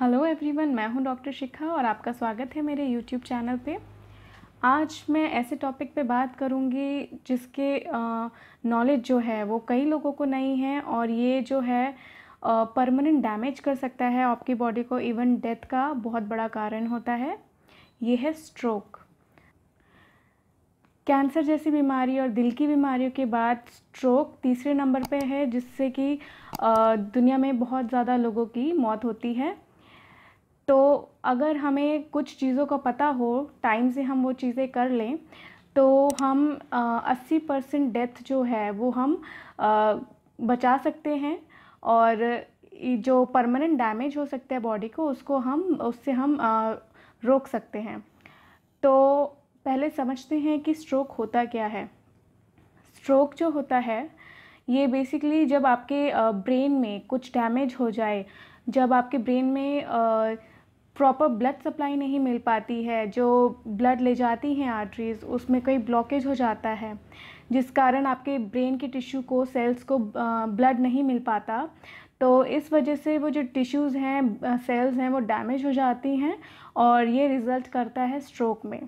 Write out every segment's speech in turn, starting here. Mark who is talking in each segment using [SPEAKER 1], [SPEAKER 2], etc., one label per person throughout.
[SPEAKER 1] hello everyone मैं हूं doctor शिखा और आपका स्वागत है मेरे यूट्यूब चैनल पे आज मैं ऐसे टॉपिक पे बात करूंगी जिसके नॉलेज जो है वो कई लोगों को नहीं है और ये जो है परमानेंट डैमेज कर सकता है आपकी बॉडी को इवन डेथ का बहुत बड़ा कारण होता है ये है स्ट्रोक कैंसर जैसी बीमारी और दिल की बीमारियों के बाद स्ट्रोक तीसरे नंबर पे है जिससे कि दुनिया में बहुत ज़्यादा लोगों की मौत होती है तो अगर हमें कुछ चीज़ों का पता हो टाइम से हम वो चीज़ें कर लें तो हम अस्सी परसेंट डेथ जो है वो हम आ, बचा सकते हैं और जो परमानेंट डैमेज हो सकता है बॉडी को उसको हम उससे हम आ, रोक सकते हैं तो पहले समझते हैं कि स्ट्रोक होता क्या है स्ट्रोक जो होता है ये बेसिकली जब आपके ब्रेन में कुछ डैमेज हो जाए जब आपके ब्रेन में प्रॉपर ब्लड सप्लाई नहीं मिल पाती है जो ब्लड ले जाती हैं आर्टरीज़ उसमें कई ब्लॉकेज हो जाता है जिस कारण आपके ब्रेन के टिश्यू को सेल्स को ब्लड नहीं मिल पाता तो इस वजह से वो जो टिश्यूज़ हैं सेल्स हैं वो डैमेज हो जाती हैं और ये रिज़ल्ट करता है स्ट्रोक में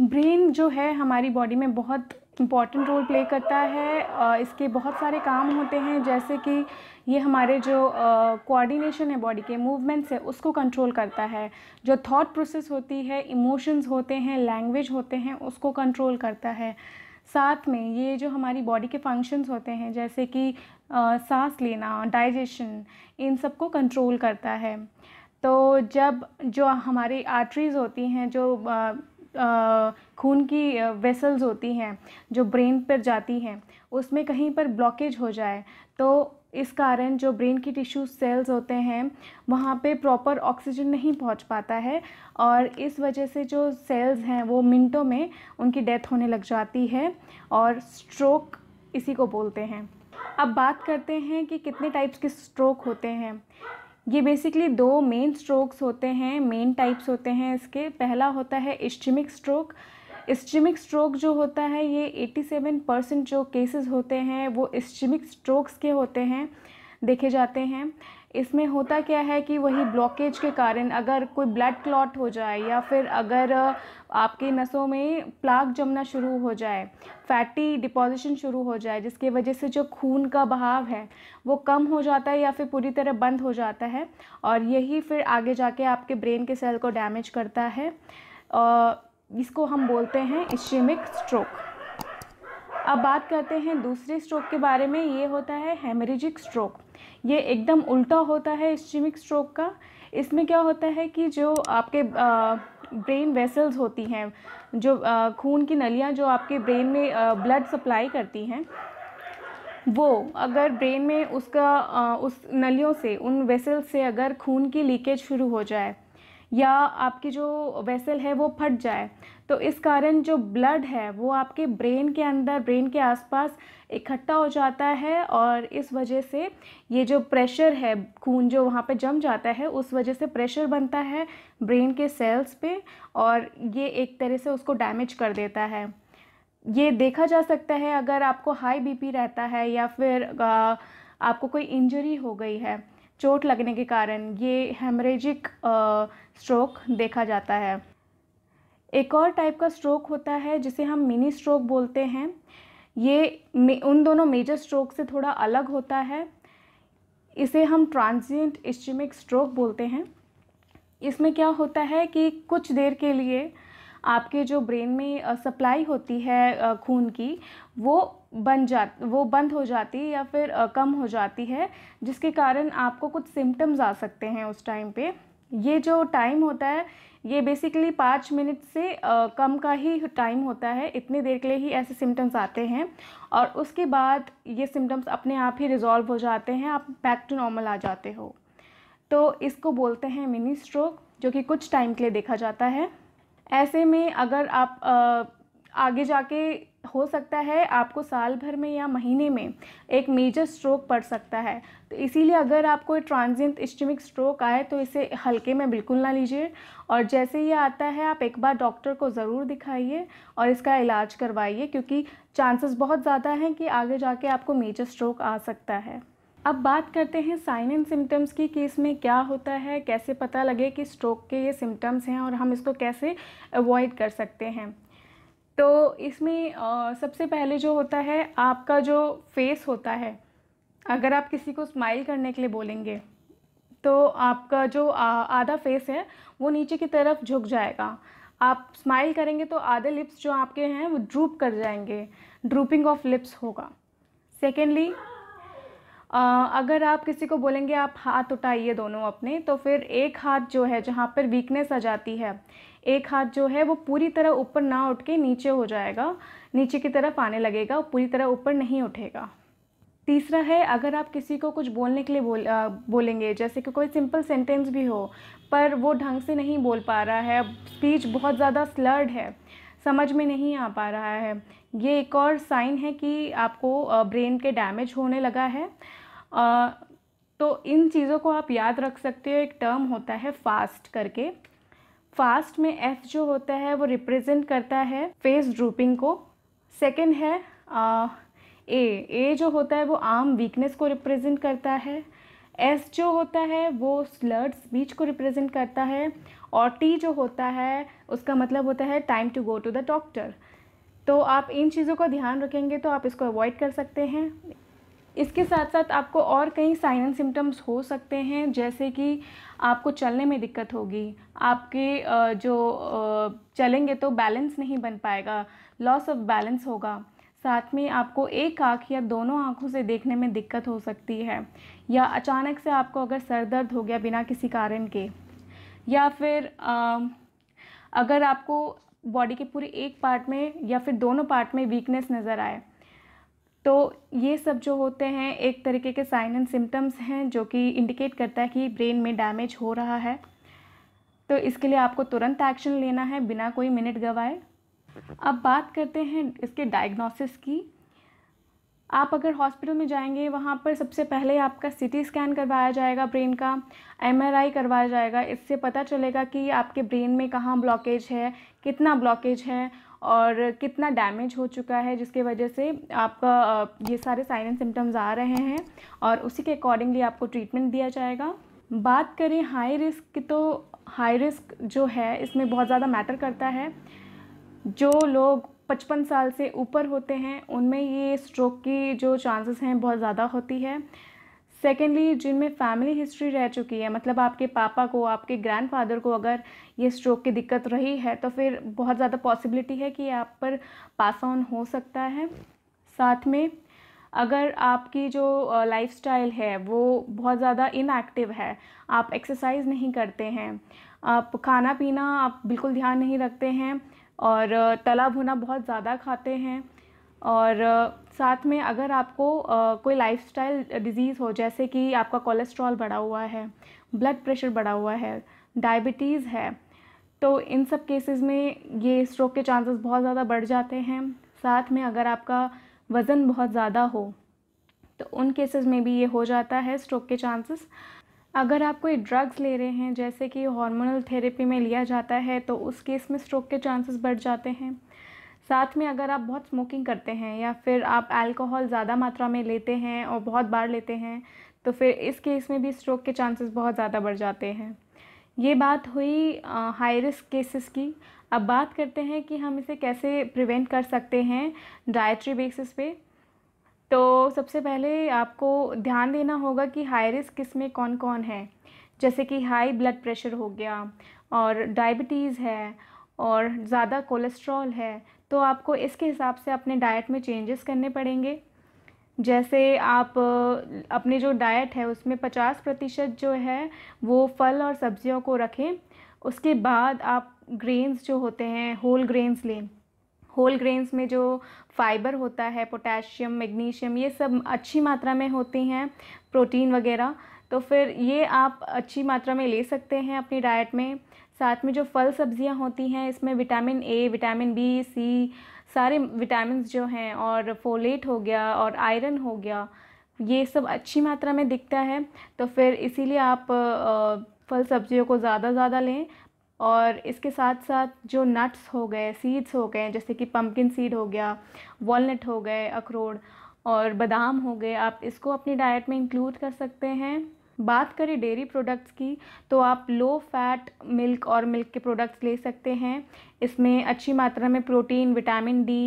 [SPEAKER 1] ब्रेन जो है हमारी बॉडी में बहुत इम्पॉर्टेंट रोल प्ले करता है इसके बहुत सारे काम होते हैं जैसे कि ये हमारे जो कोऑर्डिनेशन है बॉडी के मूवमेंट्स है उसको कंट्रोल करता है जो थॉट प्रोसेस होती है इमोशंस होते हैं लैंग्वेज होते हैं उसको कंट्रोल करता है साथ में ये जो हमारी बॉडी के फंक्शंस होते हैं जैसे कि uh, सांस लेना डाइजेशन इन सब को कंट्रोल करता है तो जब जो हमारी आर्टरीज़ होती हैं जो uh, खून की वेसल्स होती हैं जो ब्रेन पर जाती हैं उसमें कहीं पर ब्लॉकेज हो जाए तो इस कारण जो ब्रेन की टिश्यू सेल्स होते हैं वहाँ पे प्रॉपर ऑक्सीजन नहीं पहुँच पाता है और इस वजह से जो सेल्स हैं वो मिनटों में उनकी डेथ होने लग जाती है और स्ट्रोक इसी को बोलते हैं अब बात करते हैं कि कितने टाइप्स के स्ट्रोक होते हैं ये बेसिकली दो मेन स्ट्रोक्स होते हैं मेन टाइप्स होते हैं इसके पहला होता है इस्टिमिक स्ट्रोक इस्टिमिक स्ट्रोक जो होता है ये 87 परसेंट जो केसेस होते हैं वो इस्टिमिक स्ट्रोक्स के होते हैं देखे जाते हैं इसमें होता क्या है कि वही ब्लॉकेज के कारण अगर कोई ब्लड क्लॉट हो जाए या फिर अगर आपके नसों में प्लाक जमना शुरू हो जाए फैटी डिपोजिशन शुरू हो जाए जिसकी वजह से जो खून का बहाव है वो कम हो जाता है या फिर पूरी तरह बंद हो जाता है और यही फिर आगे जाके आपके ब्रेन के सेल को डैमेज करता है इसको हम बोलते हैं इश्चेमिक स्ट्रोक अब बात करते हैं दूसरे स्ट्रोक के बारे में ये होता है हेमरेजिक स्ट्रोक ये एकदम उल्टा होता है इश्चेमिक स्ट्रोक का इसमें क्या होता है कि जो आपके ब्रेन वेसल्स होती हैं जो खून की नलियाँ जो आपके ब्रेन में ब्लड सप्लाई करती हैं वो अगर ब्रेन में उसका उस नलियों से उन वेसल्स से अगर खून की लीकेज शुरू हो जाए या आपकी जो वेसल है वो फट जाए तो इस कारण जो ब्लड है वो आपके ब्रेन के अंदर ब्रेन के आसपास इकट्ठा हो जाता है और इस वजह से ये जो प्रेशर है खून जो वहाँ पे जम जाता है उस वजह से प्रेशर बनता है ब्रेन के सेल्स पे और ये एक तरह से उसको डैमेज कर देता है ये देखा जा सकता है अगर आपको हाई बीपी रहता है या फिर आपको कोई इंजरी हो गई है चोट लगने के कारण ये हेमरेजिक स्ट्रोक देखा जाता है एक और टाइप का स्ट्रोक होता है जिसे हम मिनी स्ट्रोक बोलते हैं ये उन दोनों मेजर स्ट्रोक से थोड़ा अलग होता है इसे हम ट्रांजिएंट इस्टिमिक स्ट्रोक बोलते हैं इसमें क्या होता है कि कुछ देर के लिए आपके जो ब्रेन में सप्लाई होती है खून की वो बन जा वो बंद हो जाती है या फिर कम हो जाती है जिसके कारण आपको कुछ सिम्टम्स आ सकते हैं उस टाइम पे ये जो टाइम होता है ये बेसिकली पाँच मिनट से कम का ही टाइम होता है इतनी देर के लिए ही ऐसे सिम्टम्स आते हैं और उसके बाद ये सिम्टम्स अपने आप ही रिजॉल्व हो जाते हैं आप बैक टू नॉर्मल आ जाते हो तो इसको बोलते हैं मिनी स्ट्रोक जो कि कुछ टाइम के लिए देखा जाता है ऐसे में अगर आप आगे जाके हो सकता है आपको साल भर में या महीने में एक मेजर स्ट्रोक पड़ सकता है तो इसीलिए अगर आपको ट्रांजिएंट इस्टमिक स्ट्रोक आए तो इसे हल्के में बिल्कुल ना लीजिए और जैसे ये आता है आप एक बार डॉक्टर को ज़रूर दिखाइए और इसका इलाज करवाइए क्योंकि चांसेस बहुत ज़्यादा हैं कि आगे जाके आपको मेजर स्ट्रोक आ सकता है अब बात करते हैं साइन इन सिम्टम्स की कि इसमें क्या होता है कैसे पता लगे कि स्ट्रोक के ये सिम्टम्स हैं और हम इसको कैसे अवॉइड कर सकते हैं तो इसमें सबसे पहले जो होता है आपका जो फेस होता है अगर आप किसी को स्माइल करने के लिए बोलेंगे तो आपका जो आधा फेस है वो नीचे की तरफ झुक जाएगा आप स्माइल करेंगे तो आधे लिप्स जो आपके हैं वो ड्रूप कर जाएंगे ड्रूपिंग ऑफ लिप्स होगा सेकेंडली अगर आप किसी को बोलेंगे आप हाथ उठाइए दोनों अपने तो फिर एक हाथ जो है जहाँ पर वीकनेस आ जाती है एक हाथ जो है वो पूरी तरह ऊपर ना उठ के नीचे हो जाएगा नीचे की तरफ आने लगेगा पूरी तरह ऊपर नहीं उठेगा तीसरा है अगर आप किसी को कुछ बोलने के लिए बोल आ, बोलेंगे जैसे कि कोई सिंपल सेंटेंस भी हो पर वो ढंग से नहीं बोल पा रहा है स्पीच बहुत ज़्यादा स्लर्ड है समझ में नहीं आ पा रहा है ये एक और साइन है कि आपको ब्रेन के डैमेज होने लगा है तो इन चीज़ों को आप याद रख सकते हो एक टर्म होता है फास्ट करके फास्ट में एफ जो होता है वो रिप्रेजेंट करता है फेस ड्रूपिंग को सेकंड है ए ए जो होता है वो आर्म वीकनेस को रिप्रेजेंट करता है एस जो होता है वो स्लर्ड स्पीच को रिप्रेजेंट करता है और टी जो होता है उसका मतलब होता है time to go to the doctor तो आप इन चीज़ों का ध्यान रखेंगे तो आप इसको अवॉइड कर सकते हैं इसके साथ साथ आपको और कई साइन एंड सिम्टम्स हो सकते हैं जैसे कि आपको चलने में दिक्कत होगी आपके जो चलेंगे तो बैलेंस नहीं बन पाएगा लॉस ऑफ बैलेंस होगा साथ में आपको एक आँख या दोनों आँखों से देखने में दिक्कत हो सकती है या अचानक से आपको अगर सर दर्द हो गया बिना किसी कारण के या फिर अगर आपको बॉडी के पूरे एक पार्ट में या फिर दोनों पार्ट में वीकनेस नज़र आए तो ये सब जो होते हैं एक तरीके के साइन एंड सिम्टम्स हैं जो कि इंडिकेट करता है कि ब्रेन में डैमेज हो रहा है तो इसके लिए आपको तुरंत एक्शन लेना है बिना कोई मिनट गवाए अब बात करते हैं इसके डायग्नोसिस की आप अगर हॉस्पिटल में जाएंगे वहाँ पर सबसे पहले आपका सीटी स्कैन करवाया जाएगा ब्रेन का एमआरआई करवाया जाएगा इससे पता चलेगा कि आपके ब्रेन में कहाँ ब्लॉकेज है कितना ब्लॉकेज है और कितना डैमेज हो चुका है जिसके वजह से आपका ये सारे साइन एंड सिम्टम्स आ रहे हैं और उसी के अकॉर्डिंगली आपको ट्रीटमेंट दिया जाएगा बात करें हाई रिस्क की तो हाई रिस्क जो है इसमें बहुत ज़्यादा मैटर करता है जो लोग पचपन साल से ऊपर होते हैं उनमें ये स्ट्रोक की जो चांसेस हैं बहुत ज़्यादा होती है सेकेंडली जिनमें फैमिली हिस्ट्री रह चुकी है मतलब आपके पापा को आपके ग्रैंडफादर को अगर ये स्ट्रोक की दिक्कत रही है तो फिर बहुत ज़्यादा पॉसिबिलिटी है कि आप पर पास ऑन हो सकता है साथ में अगर आपकी जो लाइफस्टाइल है वो बहुत ज़्यादा इनएक्टिव है आप एक्सरसाइज नहीं करते हैं आप खाना पीना आप बिल्कुल ध्यान नहीं रखते हैं और तला भुना बहुत ज़्यादा खाते हैं और साथ में अगर आपको कोई लाइफस्टाइल डिज़ीज़ हो जैसे कि आपका कोलेस्ट्रॉल बढ़ा हुआ है ब्लड प्रेशर बढ़ा हुआ है डायबिटीज़ है तो इन सब केसेस में ये स्ट्रोक के चांसेस बहुत ज़्यादा बढ़ जाते हैं साथ में अगर आपका वज़न बहुत ज़्यादा हो तो उन केसेस में भी ये हो जाता है स्ट्रोक के चांसेस अगर आप कोई ड्रग्स ले रहे हैं जैसे कि हार्मोनल थेरेपी में लिया जाता है तो उस केस में स्ट्रोक के चांसेस बढ़ जाते हैं साथ में अगर आप बहुत स्मोकिंग करते हैं या फिर आप अल्कोहल ज़्यादा मात्रा में लेते हैं और बहुत बार लेते हैं तो फिर इस केस में भी स्ट्रोक के चांसेस बहुत ज़्यादा बढ़ जाते हैं ये बात हुई हाई रिस्क केसेस की अब बात करते हैं कि हम इसे कैसे प्रिवेंट कर सकते हैं डाइट्री बेसिस पे तो सबसे पहले आपको ध्यान देना होगा कि हाई रिस्क किस में कौन कौन है जैसे कि हाई ब्लड प्रेशर हो गया और डायबिटीज़ है और ज़्यादा कोलेस्ट्रॉल है तो आपको इसके हिसाब से अपने डाइट में चेंजेस करने पड़ेंगे जैसे आप अपने जो डाइट है उसमें पचास प्रतिशत जो है वो फल और सब्जियों को रखें उसके बाद आप ग्रेन्स जो होते हैं होल ग्रेन्स लें होल ग्रेन्स में जो फाइबर होता है पोटेशियम मैग्नीशियम ये सब अच्छी मात्रा में होती हैं प्रोटीन वगैरह तो फिर ये आप अच्छी मात्रा में ले सकते हैं अपनी डाइट में साथ में जो फल सब्जियां होती हैं इसमें vitamin A vitamin B C सारे विटामिन जो हैं और फोलेट हो गया और आयरन हो गया ये सब अच्छी मात्रा में दिखता है तो फिर इसीलिए आप फल सब्जियों को ज़्यादा ज़्यादा लें और इसके साथ साथ जो नट्स हो गए सीड्स हो गए जैसे कि पम्पकिन सीड हो गया वॉलनट हो गए अखरोड और बादाम हो गए आप इसको अपनी डाइट में इंक्लूड कर सकते हैं बात करें डेयरी प्रोडक्ट्स की तो आप लो फैट मिल्क और मिल्क के प्रोडक्ट्स ले सकते हैं इसमें अच्छी मात्रा में protein vitamin D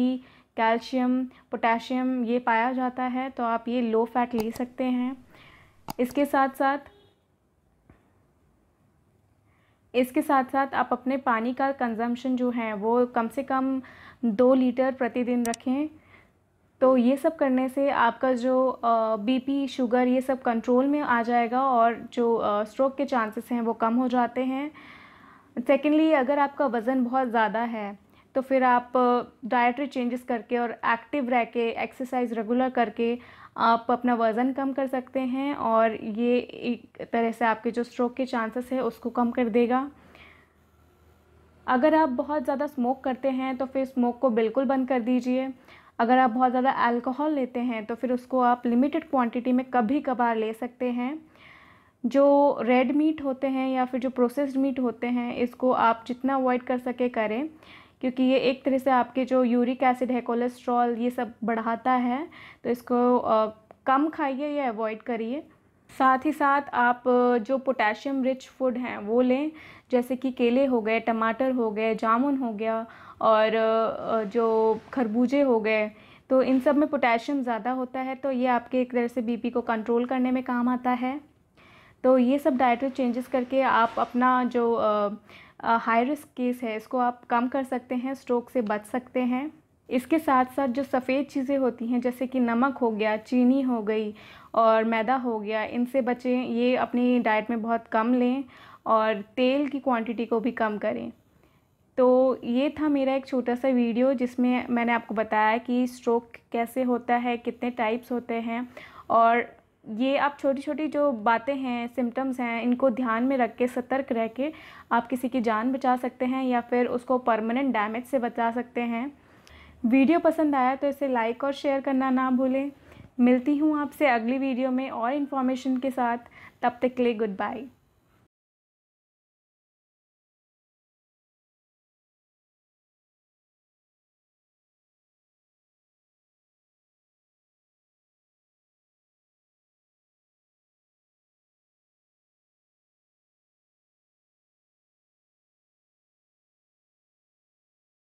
[SPEAKER 1] calcium potassium ये पाया जाता है तो आप ये लो फैट ले सकते हैं इसके साथ साथ इसके साथ साथ आप अपने पानी का कंजम्पशन जो है वो कम से कम दो लीटर प्रतिदिन रखें तो ये सब करने से आपका जो बीपी शुगर ये सब कंट्रोल में आ जाएगा और जो स्ट्रोक के चांसेस हैं वो कम हो जाते हैं सेकेंडली अगर आपका वज़न बहुत ज़्यादा है तो फिर आप डाइटरी चेंजेस करके और एक्टिव रह के एक्सरसाइज रेगुलर करके आप अपना वज़न कम कर सकते हैं और ये एक तरह से आपके जो स्ट्रोक के चांसेस है उसको कम कर देगा अगर आप बहुत ज़्यादा स्मोक करते हैं तो फिर स्मोक को बिल्कुल बंद कर दीजिए अगर आप बहुत ज़्यादा अल्कोहल लेते हैं तो फिर उसको आप लिमिटेड क्वांटिटी में कभी कभार ले सकते हैं जो रेड मीट होते हैं या फिर जो प्रोसेस्ड मीट होते हैं इसको आप जितना अवॉइड कर सके करें क्योंकि ये एक तरह से आपके जो यूरिक एसिड है कोलेस्ट्रॉल ये सब बढ़ाता है तो इसको आ, कम खाइए या अवॉइड करिए साथ ही साथ आप जो पोटेशियम रिच फूड हैं वो लें जैसे कि केले हो गए टमाटर हो गए जामुन हो गया और जो खरबूजे हो गए तो इन सब में पोटेशियम ज़्यादा होता है तो ये आपके एक तरह से बीपी को कंट्रोल करने में काम आता है तो ये सब डाइटरी चेंजेस करके आप अपना जो हाई रिस्क केस है इसको आप कम कर सकते हैं स्ट्रोक से बच सकते हैं इसके साथ साथ जो सफ़ेद चीज़ें होती हैं जैसे कि नमक हो गया चीनी हो गई और मैदा हो गया इनसे बचें ये अपनी डाइट में बहुत कम लें और तेल की क्वांटिटी को भी कम करें तो ये था मेरा एक छोटा सा वीडियो जिसमें मैंने आपको बताया कि स्ट्रोक कैसे होता है कितने टाइप्स होते हैं और ये आप छोटी छोटी जो बातें हैं सिम्टम्स हैं इनको ध्यान में रख के सतर्क रह के आप किसी की जान बचा सकते हैं या फिर उसको परमानेंट डैमेज से बचा सकते हैं वीडियो पसंद आया तो इसे लाइक और शेयर करना ना भूलें मिलती हूँ आपसे अगली वीडियो में और इन्फॉर्मेशन के साथ तब तक के लिए गुड बाय